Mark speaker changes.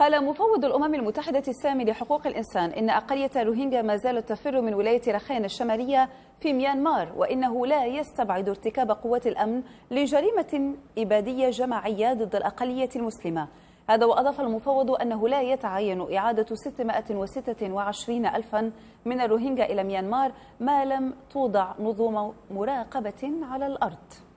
Speaker 1: قال مفوض الأمم المتحدة السامي لحقوق الإنسان إن أقلية روهينجا ما زالت تفر من ولاية رخين الشمالية في ميانمار وإنه لا يستبعد ارتكاب قوات الأمن لجريمة إبادية جماعية ضد الأقلية المسلمة هذا وأضاف المفوض أنه لا يتعين إعادة 626 ألفا من الروهينجا إلى ميانمار ما لم توضع نظم مراقبة على الأرض